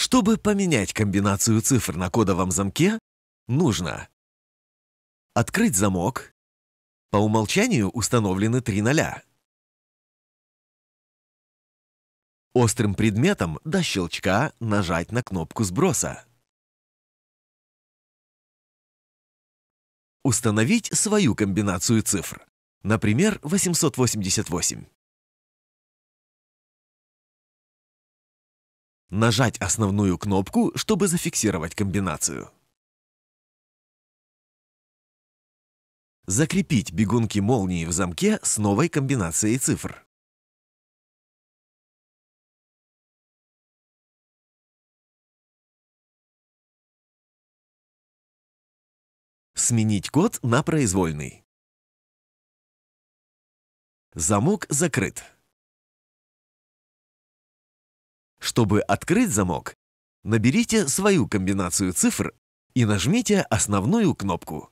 Чтобы поменять комбинацию цифр на кодовом замке, нужно открыть замок, по умолчанию установлены три ноля, острым предметом до щелчка нажать на кнопку сброса, установить свою комбинацию цифр, например, 888. Нажать основную кнопку, чтобы зафиксировать комбинацию. Закрепить бегунки молнии в замке с новой комбинацией цифр. Сменить код на произвольный. Замок закрыт. Чтобы открыть замок, наберите свою комбинацию цифр и нажмите основную кнопку.